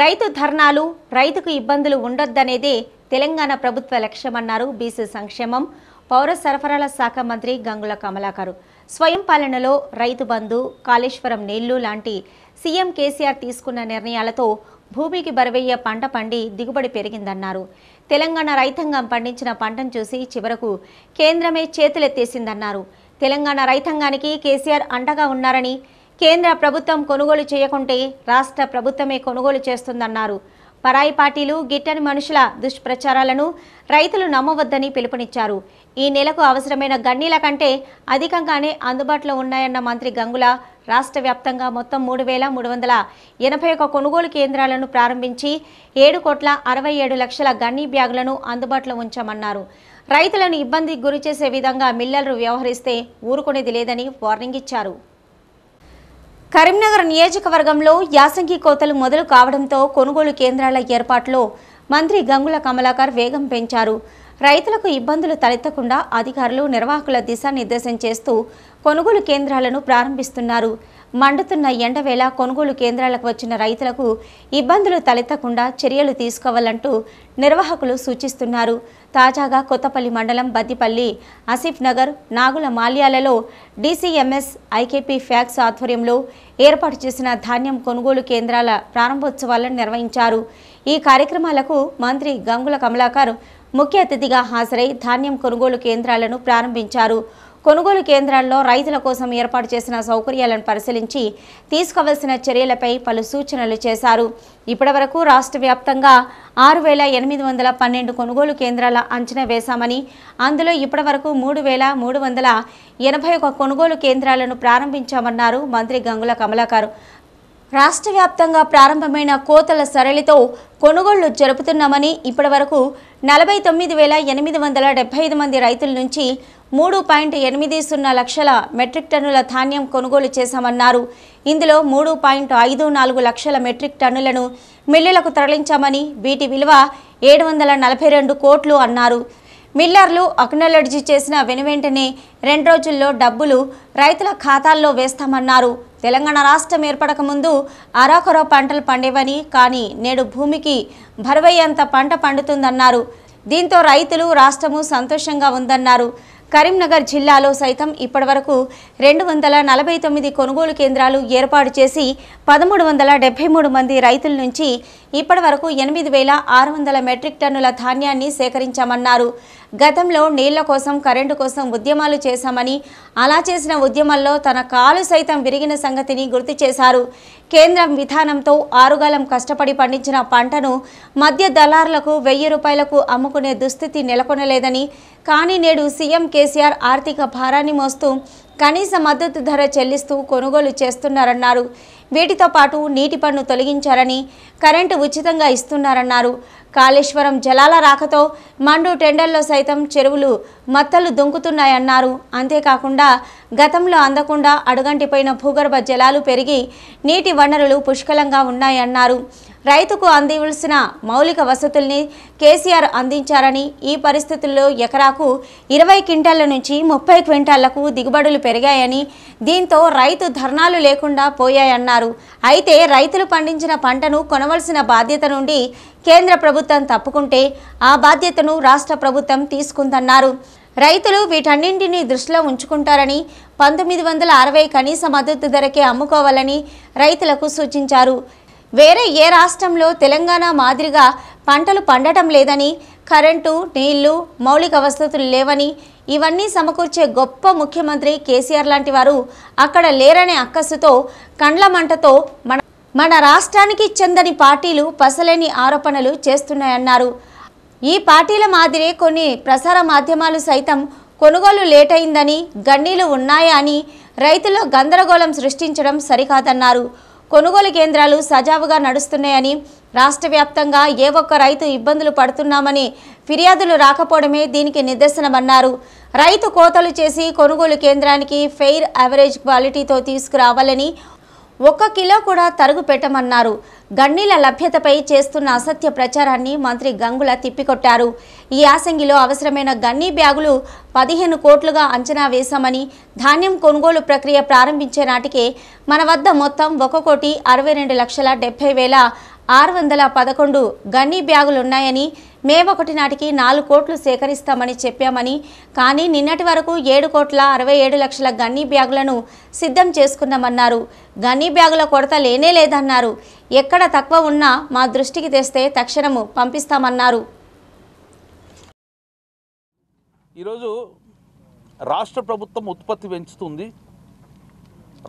రైతు ధర్నాలు రైతుకు ఇబ్బందులు ఉండొద్దనేదే తెలంగాణ ప్రభుత్వ లక్ష్యమన్నారు బీసీ సంక్షేమం పౌర సరఫరాల శాఖ మంత్రి గంగుల కమలాకర్ స్వయం పాలనలో రైతు బంధు కాళేశ్వరం నెల్లు లాంటి సీఎం కేసీఆర్ తీసుకున్న నిర్ణయాలతో భూమికి బరవయ్యే పంట పండి దిగుబడి పెరిగిందన్నారు తెలంగాణ రైతాంగం పండించిన పంటను చూసి చివరకు కేంద్రమే చేతులెత్తేసిందన్నారు తెలంగాణ రైతాంగానికి కేసీఆర్ అండగా ఉన్నారని కేంద్ర ప్రభుత్వం కొనుగోలు చేయకుంటే రాష్ట్ర ప్రభుత్వమే కొనుగోలు చేస్తుందన్నారు పరాయి పార్టీలు గిట్టని మనుషుల దుష్ప్రచారాలను రైతులు నమ్మవద్దని పిలుపునిచ్చారు ఈ నెలకు అవసరమైన గన్నీల కంటే అధికంగానే అందుబాటులో ఉన్నాయన్న మంత్రి గంగుల రాష్ట్ర వ్యాప్తంగా మొత్తం మూడు వేల మూడు వందల ఎనభై ఒక కొనుగోలు కేంద్రాలను ప్రారంభించి ఏడు కోట్ల అరవై ఏడు లక్షల గన్నీ బ్యాగులను అందుబాటులో ఉంచామన్నారు రైతులను ఇబ్బందికి గురిచేసే విధంగా మిల్లర్లు వ్యవహరిస్తే ఊరుకునేది లేదని వార్నింగ్ ఇచ్చారు కరీంనగర్ నియోజకవర్గంలో యాసంగి కోతలు మొదలు కావడంతో కొనుగోలు కేంద్రాల ఏర్పాటులో మంత్రి గంగుల కమలాకర్ వేగం పెంచారు రైతులకు ఇబ్బందులు తలెత్తకుండా అధికారులు నిర్వాహకుల దిశానిర్దేశం చేస్తూ కొనుగోలు కేంద్రాలను ప్రారంభిస్తున్నారు మండుతున్న ఎండవేళ కొనుగోలు కేంద్రాలకు వచ్చిన రైతులకు ఇబ్బందులు తలెత్తకుండా చర్యలు తీసుకోవాలంటూ నిర్వాహకులు సూచిస్తున్నారు తాజాగా కొత్తపల్లి మండలం బద్దిపల్లి ఆసిఫ్ నగర్ నాగుల మాల్యాలలో డీసీఎంఎస్ ఐకేపీ ఫ్యాక్స్ ఆధ్వర్యంలో ఏర్పాటు చేసిన ధాన్యం కొనుగోలు కేంద్రాల ప్రారంభోత్సవాలను నిర్వహించారు ఈ కార్యక్రమాలకు మంత్రి గంగుల కమలాకర్ ముఖ్య అతిథిగా హాజరై ధాన్యం కొనుగోలు కేంద్రాలను ప్రారంభించారు కొనుగోలు కేంద్రాల్లో రైతుల కోసం ఏర్పాటు చేసిన సౌకర్యాలను పరిశీలించి తీసుకోవలసిన చర్యలపై పలు సూచనలు చేశారు ఇప్పటివరకు రాష్ట్ర వ్యాప్తంగా ఆరు వేల ఎనిమిది వందల పన్నెండు కొనుగోలు కేంద్రాల అంచనా వేశామని అందులో ఇప్పటివరకు మూడు వేల మూడు వందల ఎనభై ఒక కొనుగోలు కేంద్రాలను ప్రారంభించామన్నారు మంత్రి గంగుల కమలాకారు రాష్ట్ర వ్యాప్తంగా ప్రారంభమైన కోతల సరళితో కొనుగోళ్లు జరుపుతున్నామని ఇప్పటి వరకు నలభై తొమ్మిది వేల ఎనిమిది వందల డెబ్బై ఐదు మంది రైతుల నుంచి మూడు పాయింట్ ఎనిమిది సున్నా లక్షల మెట్రిక్ టన్నుల ధాన్యం కొనుగోలు చేశామన్నారు ఇందులో మూడు పాయింట్ ఐదు నాలుగు లక్షల మెట్రిక్ టన్నులను మిల్లులకు తరలించామని వీటి విలువ ఏడు వందల నలభై రెండు కోట్లు అన్నారు మిల్లర్లు అక్నాలజీ చేసిన వెనువెంటనే రెండు రోజుల్లో డబ్బులు రైతుల ఖాతాల్లో వేస్తామన్నారు తెలంగాణ రాష్ట్రం ఏర్పడక ముందు పంటలు పండేవని కానీ నేడు భూమికి బరువయ్యేంత పంట పండుతుందన్నారు దీంతో రైతులు రాష్ట్రము సంతోషంగా ఉందన్నారు కరీంనగర్ జిల్లాలో సైతం ఇప్పటివరకు రెండు వందల నలభై తొమ్మిది కొనుగోలు కేంద్రాలు ఏర్పాటు చేసి పదమూడు వందల డెబ్బై మూడు మంది రైతుల నుంచి ఇప్పటివరకు ఎనిమిది వేల ఆరు వందల మెట్రిక్ టన్నుల ధాన్యాన్ని సేకరించామన్నారు గతంలో నీళ్ల కోసం కరెంటు కోసం ఉద్యమాలు చేశామని అలా చేసిన ఉద్యమాల్లో తన కాలు సైతం విరిగిన సంగతిని గుర్తు చేశారు కేంద్రం విధానంతో ఆరుగాలం కష్టపడి పండించిన పంటను మధ్య దళారులకు వెయ్యి రూపాయలకు అమ్ముకునే దుస్థితి నెలకొనలేదని కానీ నేడు సీఎం కేసీఆర్ ఆర్థిక భారాన్ని మోస్తూ కనీస మద్దతు ధర చెల్లిస్తూ కొనుగోలు చేస్తున్నారన్నారు వీటితో పాటు నీటి పన్ను తొలగించారని కరెంటు ఉచితంగా ఇస్తున్నారన్నారు కాళేశ్వరం జలాల రాకతో మండు టెండర్లో సైతం చెరువులు మత్తలు దొంకుతున్నాయన్నారు అంతేకాకుండా గతంలో అందకుండా అడుగంటిపోయిన భూగర్భ జలాలు పెరిగి నీటి వనరులు పుష్కలంగా ఉన్నాయన్నారు రైతుకు అందివలసిన మౌలిక వసతుల్ని కేసీఆర్ అందించారని ఈ పరిస్థితుల్లో ఎకరాకు ఇరవై క్వింటాల నుంచి ముప్పై క్వింటాళ్లకు దిగుబడులు పెరిగాయని దీంతో రైతు ధర్నాలు లేకుండా పోయాయన్నారు అన్నారు అయితే రైతులు పండించిన పంటను కొనవలసిన బాధ్యత నుండి కేంద్ర ప్రభుత్వం తప్పుకుంటే ఆ బాధ్యతను రాష్ట్ర ప్రభుత్వం తీసుకుందన్నారు రైతులు వీటన్నింటినీ దృష్టిలో ఉంచుకుంటారని పంతొమ్మిది వందల అరవై కనీస మద్దతు ధరకే అమ్ముకోవాలని రైతులకు సూచించారు వేరే ఏ రాష్ట్రంలో తెలంగాణ మాదిరిగా పంటలు పండటం లేదని కరెంటు నీళ్లు మౌలిక వసతులు లేవని ఇవన్నీ సమకూర్చే గొప్ప ముఖ్యమంత్రి కేసీఆర్ లాంటి వారు అక్కడ లేరనే అక్కసుతో కండ్ల మంటతో మన మన రాష్ట్రానికి చెందని పార్టీలు పసలేని ఆరోపణలు చేస్తున్నాయన్నారు ఈ పార్టీల మాదిరే కొన్ని ప్రసార మాధ్యమాలు సైతం కొనుగోలు లేటైందని గన్నీలు ఉన్నాయా అని రైతుల్లో గందరగోళం సృష్టించడం సరికాదన్నారు కొనుగోలు కేంద్రాలు సజావుగా నడుస్తున్నాయని రాష్ట్ర వ్యాప్తంగా ఏ ఒక్క రైతు ఇబ్బందులు పడుతున్నామని ఫిర్యాదులు రాకపోవడమే దీనికి నిదర్శనమన్నారు రైతు కోతలు చేసి కొనుగోలు కేంద్రానికి ఫెయిర్ యావరేజ్ క్వాలిటీతో తీసుకురావాలని ఒక్క కిలో కూడా తరుగు పెట్టమన్నారు గన్నీల లభ్యతపై చేస్తున్న అసత్య ప్రచారాన్ని మంత్రి గంగుల తిప్పికొట్టారు ఈ యాసంగిలో అవసరమైన గన్నీ బ్యాగులు పదిహేను కోట్లుగా అంచనా వేశామని ధాన్యం కొనుగోలు ప్రక్రియ ప్రారంభించే నాటికే మన వద్ద మొత్తం ఒక కోటి అరవై రెండు లక్షల డెబ్బై వేల ఆరు వందల పదకొండు గన్నీ బ్యాగులున్నాయని మే ఒకటి నాటికి నాలుగు కోట్లు సేకరిస్తామని చెప్పామని కానీ నిన్నటి వరకు ఏడు కోట్ల అరవై ఏడు లక్షల గన్నీ బ్యాగులను సిద్ధం చేసుకున్నామన్నారు గన్నీ బ్యాగుల కొరత లేనే లేదన్నారు ఎక్కడ తక్కువ ఉన్నా మా దృష్టికి తెస్తే తక్షణము పంపిస్తామన్నారు ఈరోజు రాష్ట్ర ప్రభుత్వం ఉత్పత్తి పెంచుతుంది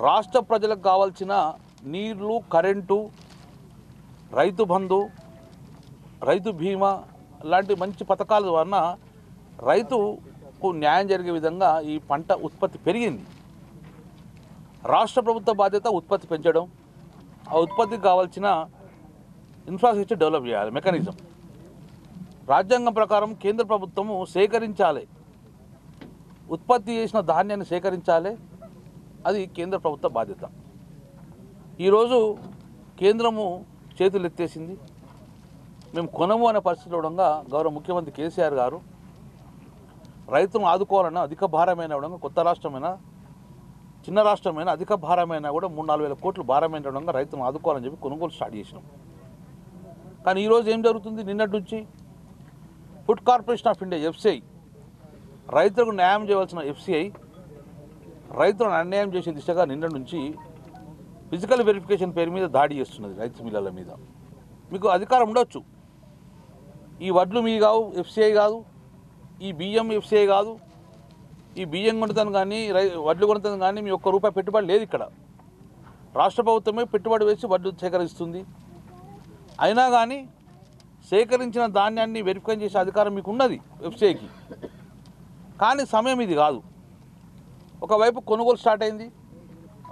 రాష్ట్ర ప్రజలకు కావాల్సిన నీళ్లు కరెంటు రైతు బంధు రైతు బీమా లాంటి మంచి పథకాల వలన రైతుకు న్యాయం జరిగే విధంగా ఈ పంట ఉత్పత్తి పెరిగింది రాష్ట్ర ప్రభుత్వ బాధ్యత ఉత్పత్తి పెంచడం ఆ ఉత్పత్తికి కావాల్సిన ఇన్ఫ్రాస్ట్రక్చర్ డెవలప్ చేయాలి మెకానిజం రాజ్యాంగం ప్రకారం కేంద్ర ప్రభుత్వము సేకరించాలి ఉత్పత్తి చేసిన ధాన్యాన్ని సేకరించాలి అది కేంద్ర ప్రభుత్వ బాధ్యత ఈరోజు కేంద్రము చేతులు ఎత్తేసింది మేము కొనము అనే పరిస్థితిలో ఉండగా గౌరవ ముఖ్యమంత్రి కేసీఆర్ గారు రైతును ఆదుకోవాలన్న అధిక భారమైన విధంగా కొత్త రాష్ట్రమైన చిన్న రాష్ట్రమైన అధిక భారమైనా కూడా మూడు నాలుగు వేల కోట్లు భారమైన విధంగా రైతును ఆదుకోవాలని చెప్పి కొనుగోలు స్టార్ట్ చేసినాం కానీ ఈరోజు ఏం జరుగుతుంది నిన్నటి నుంచి food corporation of India FCI రైతులకు న్యాయం చేయవలసిన ఎఫ్సిఐ రైతులను అన్యాయం చేసే దిశగా నిన్న నుంచి ఫిజికల్ వెరిఫికేషన్ పేరు మీద దాడి చేస్తున్నది రైతు మిల్లల మీద మీకు అధికారం ఉండొచ్చు ఈ వడ్లు మీ కావు ఎఫ్సీఐ కాదు ఈ బియ్యం ఎఫ్సీఐ కాదు ఈ బియ్యం కొనుతాను కానీ రై వడ్లు కొనుతాను కానీ మీ ఒక్క రూపాయి పెట్టుబడి లేదు ఇక్కడ రాష్ట్ర ప్రభుత్వమే పెట్టుబడి వేసి వడ్లు సేకరిస్తుంది అయినా కానీ సేకరించిన ధాన్యాన్ని వెరిఫై చేసే అధికారం మీకు ఉన్నది వెబ్సైట్కి కానీ సమయం ఇది కాదు ఒకవైపు కొనుగోలు స్టార్ట్ అయింది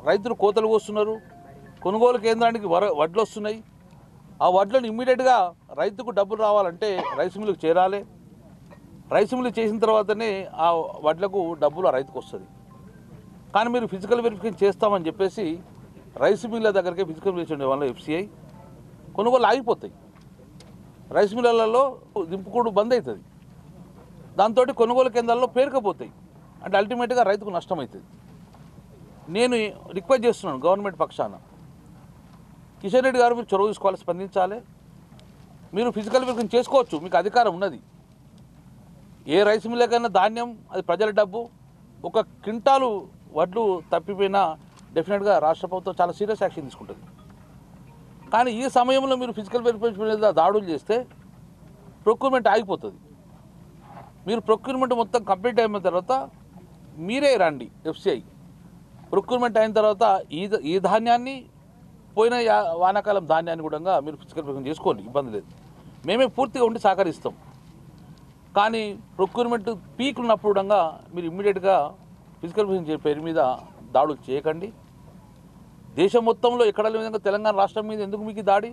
రైతులు కోతలు కోస్తున్నారు కొనుగోలు కేంద్రానికి వర వడ్లు వస్తున్నాయి ఆ వడ్లను ఇమ్మీడియట్గా రైతుకు డబ్బులు రావాలంటే రైస్ మిల్లుకు చేరాలి రైస్ మిల్లు చేసిన తర్వాతనే ఆ వడ్లకు డబ్బులు ఆ రైతుకు వస్తుంది కానీ మీరు ఫిజికల్ వెరిఫికేషన్ చేస్తామని చెప్పేసి రైస్ మిల్ల దగ్గరికి ఫిజికల్ వెరిఫికేషన్ వల్ల ఎఫ్సిఐ కొనుగోలు ఆగిపోతాయి రైస్ మిల్లలలో దింపుకోడు బంద్ అవుతుంది దాంతో కొనుగోలు కేంద్రాల్లో పేరుకపోతాయి అంటే అల్టిమేట్గా రైతుకు నష్టం అవుతుంది నేను రిక్వెస్ట్ చేస్తున్నాను గవర్నమెంట్ పక్షాన కిషన్ రెడ్డి గారు మీరు చొరవ తీసుకోవాలి స్పందించాలి మీరు ఫిజికల్ వెల్కమ్ చేసుకోవచ్చు మీకు అధికారం ఉన్నది ఏ రైస్ మిల్లకైనా ధాన్యం అది ప్రజల డబ్బు ఒక క్వింటాలు వడ్లు తప్పిపోయినా డెఫినెట్గా రాష్ట్ర ప్రభుత్వం చాలా సీరియస్ యాక్షన్ తీసుకుంటుంది కానీ ఈ సమయంలో మీరు ఫిజికల్ వెరిఫికేషన్ మీద దాడులు చేస్తే ప్రొక్యూర్మెంట్ ఆగిపోతుంది మీరు ప్రొక్యూర్మెంట్ మొత్తం కంప్లీట్ అయిన తర్వాత మీరే రండి ఎఫ్సిఐ ప్రొక్యూర్మెంట్ అయిన తర్వాత ఈ ఈ ధాన్యాన్ని పోయిన వానాకాలం ధాన్యాన్ని కూడా మీరు ఫిజికల్ చేసుకోండి ఇబ్బంది లేదు మేమే పూర్తిగా ఉండి సహకరిస్తాం కానీ ప్రొక్యూర్మెంట్ పీక్ ఉన్నప్పుడు కూడా మీరు ఇమ్మీడియట్గా ఫిజికల్ చేసే పేరు మీద దాడులు చేయకండి దేశం మొత్తంలో ఎక్కడ లేని విధంగా తెలంగాణ రాష్ట్రం మీద ఎందుకు మీకు దాడి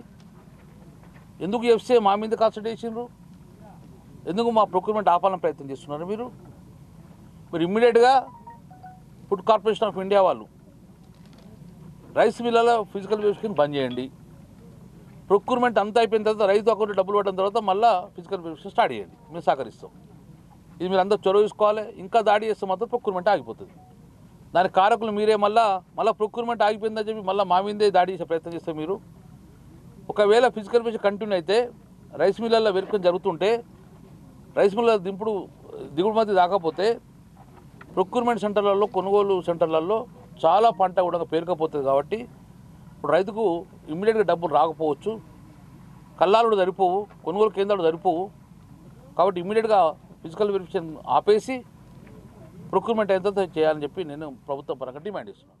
ఎందుకు ఎఫ్సీ మా మీద కాన్సన్ట్రేట్ చేసినారు ఎందుకు మా ప్రొక్యూర్మెంట్ ఆపాలని ప్రయత్నం చేస్తున్నారు మీరు మీరు ఇమ్మీడియట్గా ఫుడ్ కార్పొరేషన్ ఆఫ్ ఇండియా వాళ్ళు రైస్ మిల్లలో ఫిజికల్ వెరిఫికేషన్ బంద్ చేయండి ప్రొక్యూర్మెంట్ అంతా అయిపోయిన తర్వాత రైతు అకౌంట్ డబ్బులు పడిన తర్వాత మళ్ళీ ఫిజికల్ వెరిఫికేషన్ స్టార్ట్ చేయండి మేము సహకరిస్తాం ఇది మీరు అందరూ చొరవ తీసుకోవాలి ఇంకా దాడి చేస్తే మాత్రం ప్రొక్యూర్మెంట్ ఆగిపోతుంది దాని కారకులు మీరే మళ్ళా మళ్ళీ ప్రొక్యూర్మెంట్ ఆగిపోయిందని చెప్పి మళ్ళీ మా మీదే దాడి చేసే ప్రయత్నం చేస్తే మీరు ఒకవేళ ఫిజికల్ వెరిఫికేషన్ కంటిన్యూ అయితే రైస్ మిల్లల్లో వెరిఫికేషన్ జరుగుతుంటే రైస్ మిల్లర్ దింపుడు మధ్య దాకపోతే ప్రొక్యూర్మెంట్ సెంటర్లలో కొనుగోలు సెంటర్లలో చాలా పంట కూడా పేరుకపోతుంది కాబట్టి ఇప్పుడు రైతుకు ఇమ్మీడియట్గా డబ్బులు రాకపోవచ్చు కల్లాలు సరిపోవు కొనుగోలు కేంద్రాలు సరిపోవు కాబట్టి ఇమ్మీడియట్గా ఫిజికల్ వెరిఫికేషన్ ఆపేసి ప్రొక్యూర్మెంట్ ఎంత చేయాలని చెప్పి నేను ప్రభుత్వం పరంగా డిమాండ్ చేస్తున్నాను